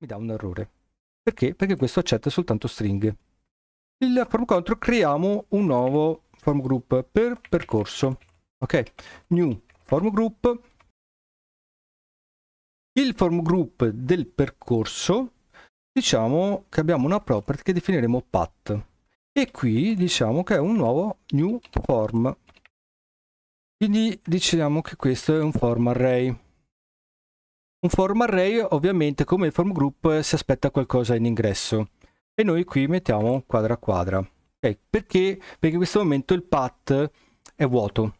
mi dà un errore. Perché? Perché questo accetta soltanto stringhe. Il form control creiamo un nuovo form group per percorso. Ok, new form group. Il form group del percorso, diciamo che abbiamo una property che definiremo path. E qui diciamo che è un nuovo new form. Quindi diciamo che questo è un form array. Un form array ovviamente come il form group eh, si aspetta qualcosa in ingresso e noi qui mettiamo quadra quadra. Okay. Perché? Perché in questo momento il path è vuoto,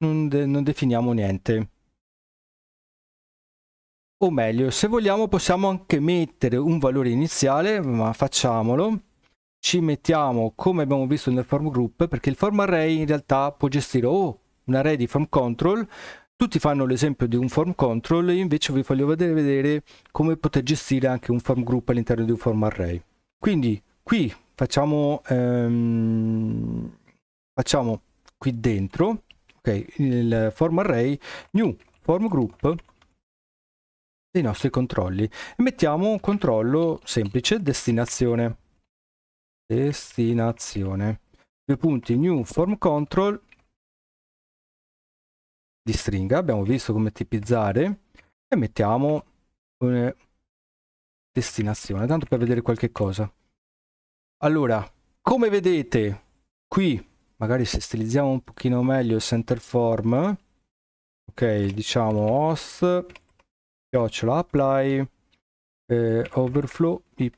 non, de non definiamo niente. O meglio, se vogliamo possiamo anche mettere un valore iniziale, ma facciamolo. Ci mettiamo come abbiamo visto nel form group, perché il form array in realtà può gestire o un array di form control tutti fanno l'esempio di un form control, io invece vi voglio vedere, vedere come poter gestire anche un form group all'interno di un form array. Quindi qui facciamo, ehm, facciamo qui dentro, ok, il form array, new form group dei nostri controlli e mettiamo un controllo semplice destinazione destinazione due punti new form control di stringa, abbiamo visto come tipizzare e mettiamo una destinazione, tanto per vedere qualche cosa. Allora, come vedete qui, magari se stilizziamo un pochino meglio il center form, ok, diciamo host, chiocciola apply, eh, overflow, y,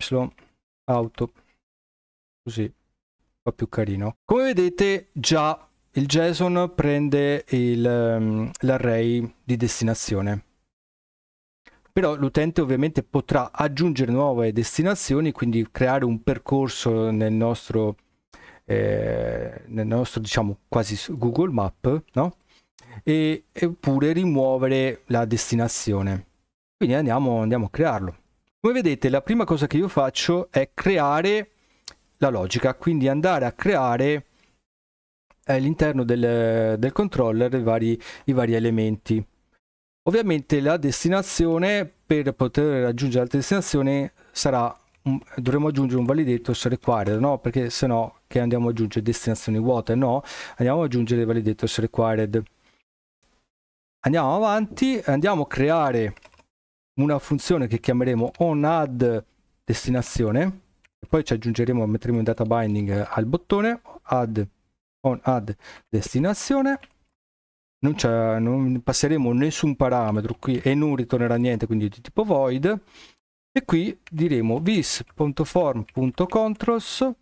auto, così, un po' più carino. Come vedete già il JSON prende il, ehm, l'array di destinazione. Però l'utente ovviamente potrà aggiungere nuove destinazioni, quindi creare un percorso nel nostro, eh, nel nostro diciamo, quasi Google Map, no? E, oppure rimuovere la destinazione. Quindi andiamo, andiamo a crearlo. Come vedete la prima cosa che io faccio è creare la logica, quindi andare a creare eh, all'interno del, del controller i vari, i vari elementi. Ovviamente la destinazione, per poter raggiungere la destinazione, sarà dovremo aggiungere un validator required no perché se no che andiamo ad aggiungere destinazioni vuote no andiamo ad aggiungere validator required andiamo avanti andiamo a creare una funzione che chiameremo onAdd destinazione poi ci aggiungeremo metteremo in data binding al bottone add on add destinazione non, non passeremo nessun parametro qui e non ritornerà niente quindi di tipo void e qui diremo vis.form.controls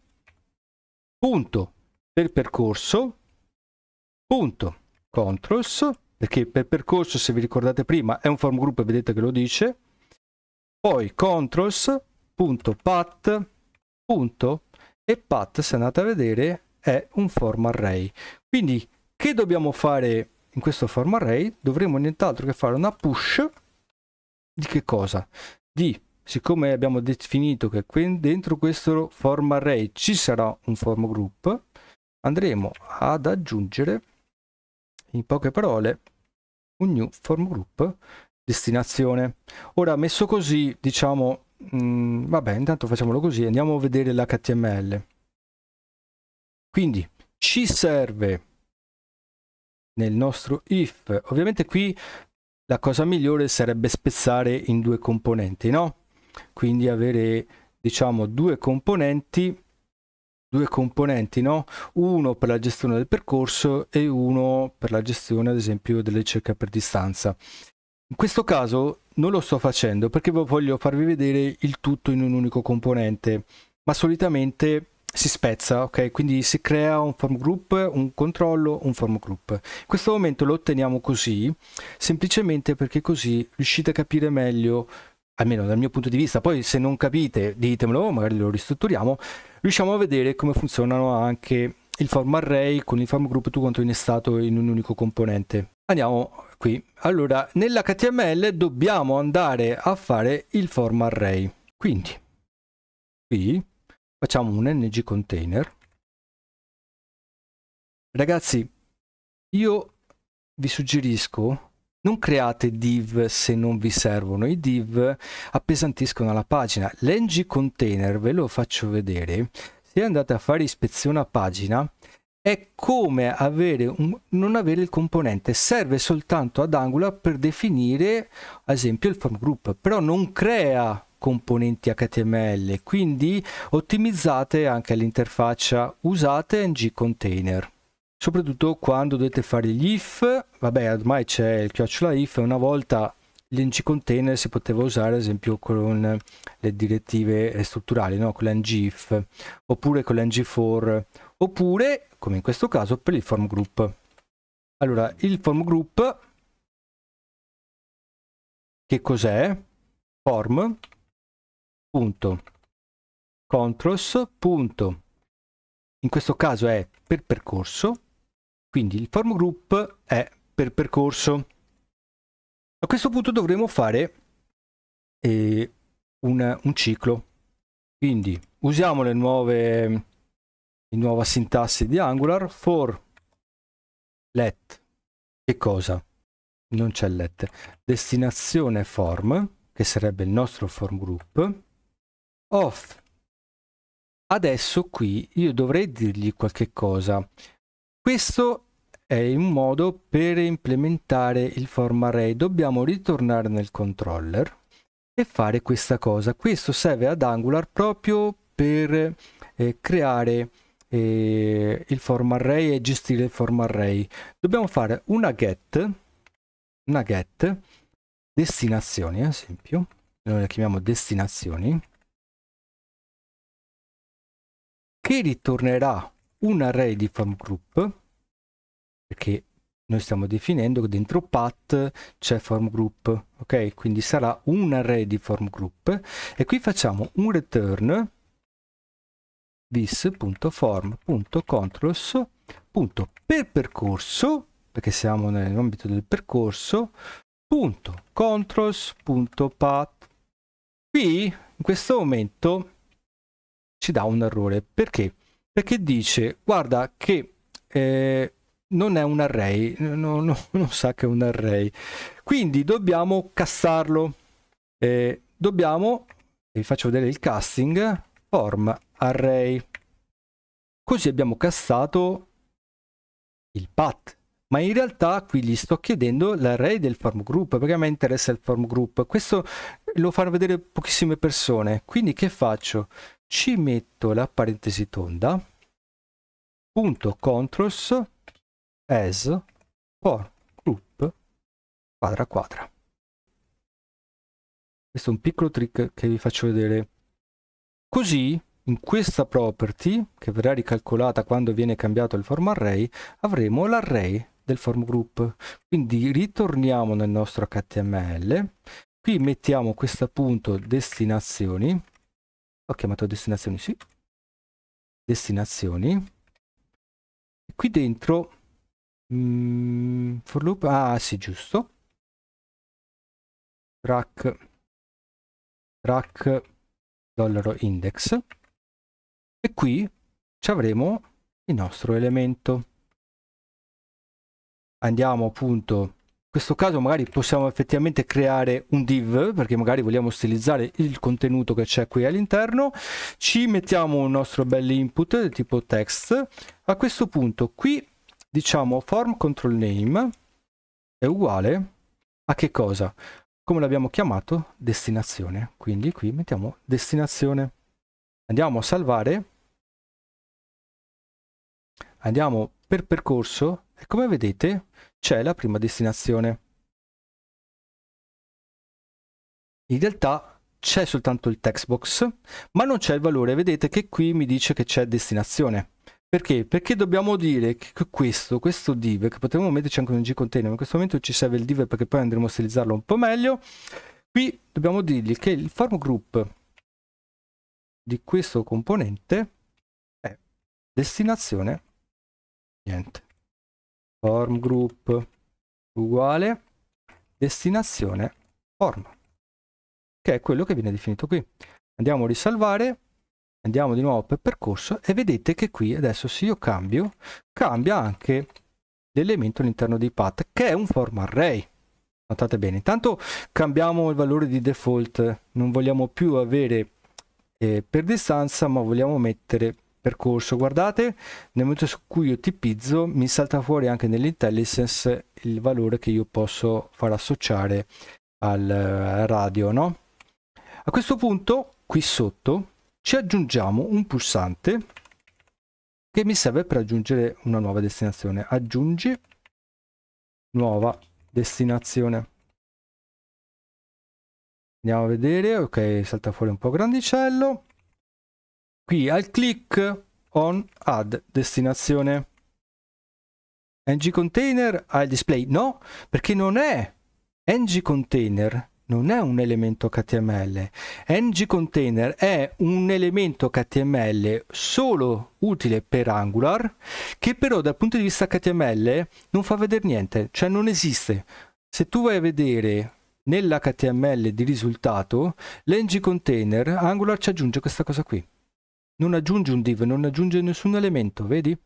punto del percorso punto controls perché per percorso se vi ricordate prima è un form group e vedete che lo dice poi controls punto path punto e path se andate a vedere è un form array. Quindi che dobbiamo fare in questo form array? Dovremo nient'altro che fare una push di che cosa? Di siccome abbiamo definito che dentro questo form array ci sarà un form group, andremo ad aggiungere in poche parole un new form group destinazione. Ora messo così, diciamo, mh, mm, vabbè, intanto facciamolo così, andiamo a vedere l'HTML. Quindi ci serve nel nostro if. Ovviamente qui la cosa migliore sarebbe spezzare in due componenti, no? Quindi avere, diciamo, due componenti, due componenti, no? Uno per la gestione del percorso e uno per la gestione, ad esempio, delle ricerche per distanza. In questo caso non lo sto facendo perché voglio farvi vedere il tutto in un unico componente, ma solitamente si spezza, ok? Quindi si crea un form group, un controllo, un form group. In questo momento lo otteniamo così, semplicemente perché così riuscite a capire meglio, almeno dal mio punto di vista, poi se non capite ditemelo, magari lo ristrutturiamo, riusciamo a vedere come funzionano anche il form array con il form group tu quanto innestato in un unico componente. Andiamo qui. Allora, nell'HTML dobbiamo andare a fare il form array. Quindi, qui facciamo un ng container ragazzi io vi suggerisco non create div se non vi servono i div appesantiscono la pagina l'ng container ve lo faccio vedere se andate a fare ispezione a pagina è come avere un, non avere il componente serve soltanto ad Angular per definire ad esempio il form group però non crea componenti HTML, quindi ottimizzate anche l'interfaccia usate ng container. Soprattutto quando dovete fare gli if, vabbè ormai c'è il chiocciola if, una volta l'ng container si poteva usare ad esempio con le direttive strutturali, no? con l'ngif, oppure con l'ng4, oppure come in questo caso per il form group. Allora, il form group che cos'è? Form punto controls punto in questo caso è per percorso quindi il form group è per percorso a questo punto dovremo fare eh, un, un, ciclo quindi usiamo le nuove la nuova sintassi di angular for let che cosa non c'è let destinazione form che sarebbe il nostro form group off. Adesso qui io dovrei dirgli qualche cosa. Questo è un modo per implementare il form array. Dobbiamo ritornare nel controller e fare questa cosa. Questo serve ad Angular proprio per eh, creare eh, il form array e gestire il form array. Dobbiamo fare una get, una get destinazioni, ad esempio, noi la chiamiamo destinazioni che ritornerà un array di form group perché noi stiamo definendo che dentro path c'è form group ok quindi sarà un array di form group e qui facciamo un return vis.form.controls.per percorso perché siamo nell'ambito del percorso punto controls.path qui in questo momento ci dà un errore. Perché? Perché dice, guarda che eh, non è un array, no, no, non sa che è un array. Quindi dobbiamo castarlo. Eh, dobbiamo, vi faccio vedere il casting, form array. Così abbiamo cassato il path ma in realtà qui gli sto chiedendo l'array del form group perché a me interessa il form group questo lo fanno vedere pochissime persone quindi che faccio ci metto la parentesi tonda punto controls as for group quadra quadra questo è un piccolo trick che vi faccio vedere così in questa property, che verrà ricalcolata quando viene cambiato il form array, avremo l'array del form group. Quindi ritorniamo nel nostro HTML, qui mettiamo questo appunto destinazioni, ho chiamato destinazioni, sì, destinazioni, qui dentro mm, for loop, ah sì giusto, track, track, dollaro index, e qui ci avremo il nostro elemento andiamo appunto in questo caso magari possiamo effettivamente creare un div perché magari vogliamo stilizzare il contenuto che c'è qui all'interno ci mettiamo un nostro bel input del tipo text a questo punto qui diciamo form control name è uguale a che cosa come l'abbiamo chiamato destinazione quindi qui mettiamo destinazione andiamo a salvare andiamo per percorso e come vedete c'è la prima destinazione. In realtà c'è soltanto il text box, ma non c'è il valore. Vedete che qui mi dice che c'è destinazione. Perché? Perché dobbiamo dire che questo, questo div, che potremmo metterci anche un G-container, ma in questo momento ci serve il div perché poi andremo a stilizzarlo un po' meglio. Qui dobbiamo dirgli che il form group di questo componente è destinazione niente form group uguale destinazione form che è quello che viene definito qui andiamo a risalvare andiamo di nuovo per percorso e vedete che qui adesso se io cambio cambia anche l'elemento all'interno di path che è un form array notate bene intanto cambiamo il valore di default non vogliamo più avere eh, per distanza ma vogliamo mettere percorso guardate nel momento in cui io tipizzo mi salta fuori anche nell'intelligence il valore che io posso far associare al radio no a questo punto qui sotto ci aggiungiamo un pulsante che mi serve per aggiungere una nuova destinazione aggiungi nuova destinazione andiamo a vedere ok salta fuori un po' grandicello qui al click on add destinazione. ng container al display no perché non è ng container non è un elemento HTML. ng container è un elemento HTML solo utile per Angular che però dal punto di vista HTML non fa vedere niente, cioè non esiste. Se tu vai a vedere nell'HTML di risultato, l'ng container Angular ci aggiunge questa cosa qui non aggiunge un div, non aggiunge nessun elemento, vedi?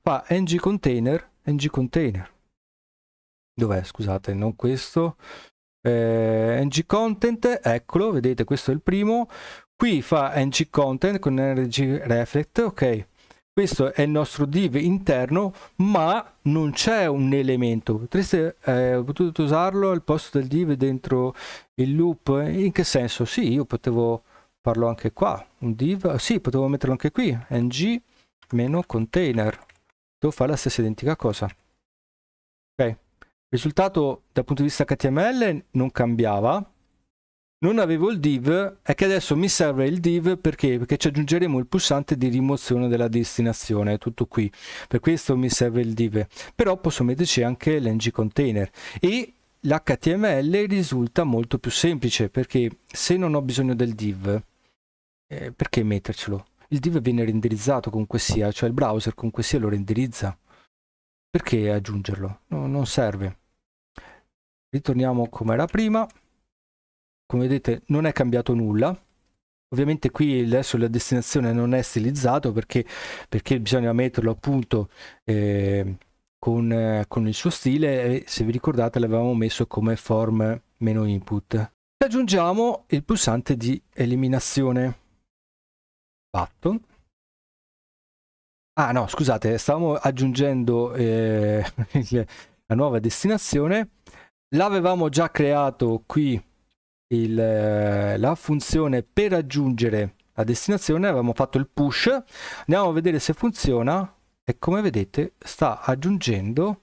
Fa ng container, ng container. Dov'è? Scusate, non questo. Eh, ng content, eccolo, vedete questo è il primo. Qui fa ng content con ng reflect, ok. Questo è il nostro div interno, ma non c'è un elemento. Potreste eh, potuto usarlo al posto del div dentro il loop? In che senso? Sì, io potevo farlo anche qua un div sì potevo metterlo anche qui ng container devo fare la stessa identica cosa ok risultato dal punto di vista html non cambiava non avevo il div è che adesso mi serve il div perché? perché ci aggiungeremo il pulsante di rimozione della destinazione tutto qui per questo mi serve il div però posso metterci anche l'ng container e l'html risulta molto più semplice perché se non ho bisogno del div eh, perché mettercelo? Il div viene renderizzato comunque sia, cioè il browser comunque sia lo renderizza. Perché aggiungerlo? No, non serve. Ritorniamo come era prima. Come vedete non è cambiato nulla. Ovviamente qui adesso la destinazione non è stilizzato perché, perché, bisogna metterlo appunto eh, con, eh, con, il suo stile e se vi ricordate l'avevamo messo come form-input. Aggiungiamo il pulsante di eliminazione fatto. Ah no, scusate, stavamo aggiungendo eh, la nuova destinazione. L'avevamo già creato qui il, eh, la funzione per aggiungere la destinazione, avevamo fatto il push. Andiamo a vedere se funziona e come vedete sta aggiungendo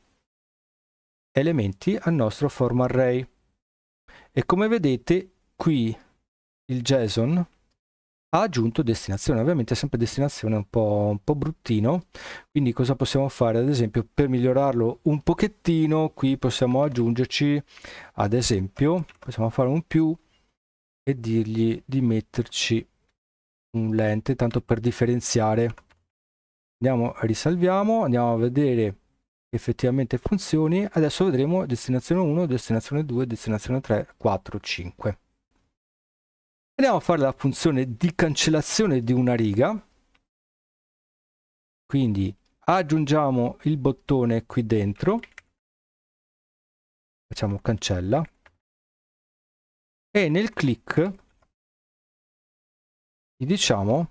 elementi al nostro form array. E come vedete qui il JSON ha aggiunto destinazione, ovviamente è sempre destinazione un po', un po' bruttino, quindi cosa possiamo fare ad esempio per migliorarlo un pochettino, qui possiamo aggiungerci ad esempio, possiamo fare un più e dirgli di metterci un lente, tanto per differenziare. Andiamo, risalviamo, andiamo a vedere effettivamente funzioni, adesso vedremo destinazione 1, destinazione 2, destinazione 3, 4, 5 andiamo a fare la funzione di cancellazione di una riga quindi aggiungiamo il bottone qui dentro facciamo cancella e nel click gli diciamo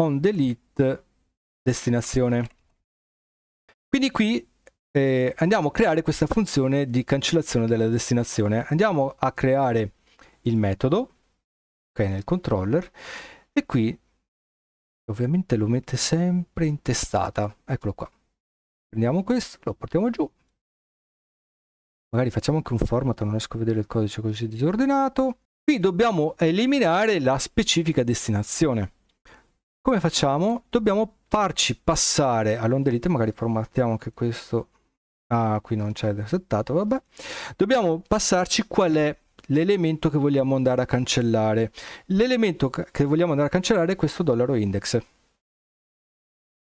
on delete destinazione quindi qui eh, andiamo a creare questa funzione di cancellazione della destinazione andiamo a creare il metodo ok nel controller e qui ovviamente lo mette sempre in testata eccolo qua prendiamo questo lo portiamo giù magari facciamo anche un format non riesco a vedere il codice così disordinato qui dobbiamo eliminare la specifica destinazione come facciamo dobbiamo farci passare all'ondelite magari formattiamo anche questo ah qui non c'è settato vabbè dobbiamo passarci qual è l'elemento che vogliamo andare a cancellare. L'elemento che vogliamo andare a cancellare è questo dollaro index.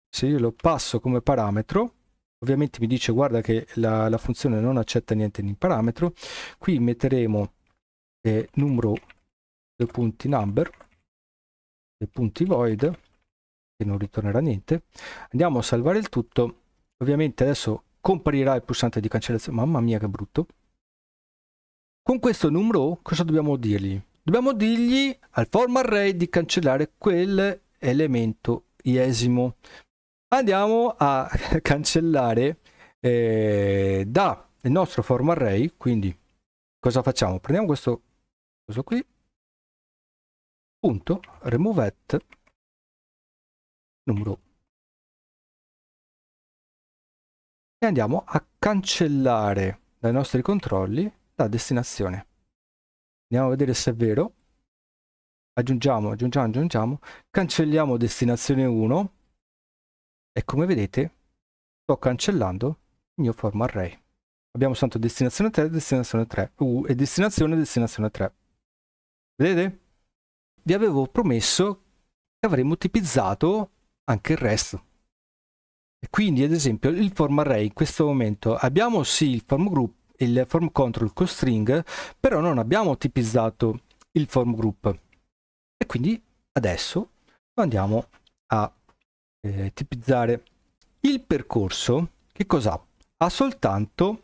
Se io lo passo come parametro, ovviamente mi dice guarda che la, la funzione non accetta niente in parametro, qui metteremo eh, numero due punti number, dei punti void, che non ritornerà niente. Andiamo a salvare il tutto, ovviamente adesso comparirà il pulsante di cancellazione, mamma mia che brutto con questo numero cosa dobbiamo dirgli? Dobbiamo dirgli al form array di cancellare quell'elemento iesimo. Andiamo a cancellare eh, dal nostro form array, quindi cosa facciamo? Prendiamo questo, questo qui, punto, remove at, numero e andiamo a cancellare dai nostri controlli da destinazione. Andiamo a vedere se è vero. Aggiungiamo, aggiungiamo, aggiungiamo. Cancelliamo destinazione 1 e come vedete sto cancellando il mio form array. Abbiamo soltanto destinazione 3, destinazione 3, U e destinazione, destinazione 3. Vedete? Vi avevo promesso che avremmo tipizzato anche il resto. E quindi ad esempio il form array in questo momento abbiamo sì il form group il form control con string, però non abbiamo tipizzato il form group. E quindi adesso andiamo a eh, tipizzare il percorso, che cos'ha? Ha soltanto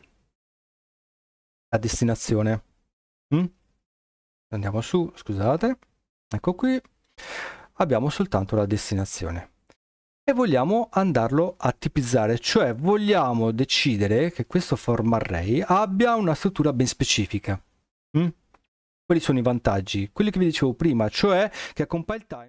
la destinazione. Mm? Andiamo su, scusate, ecco qui, abbiamo soltanto la destinazione e vogliamo andarlo a tipizzare, cioè vogliamo decidere che questo form array abbia una struttura ben specifica. Mm? Quali sono i vantaggi? Quelli che vi dicevo prima, cioè che a compile time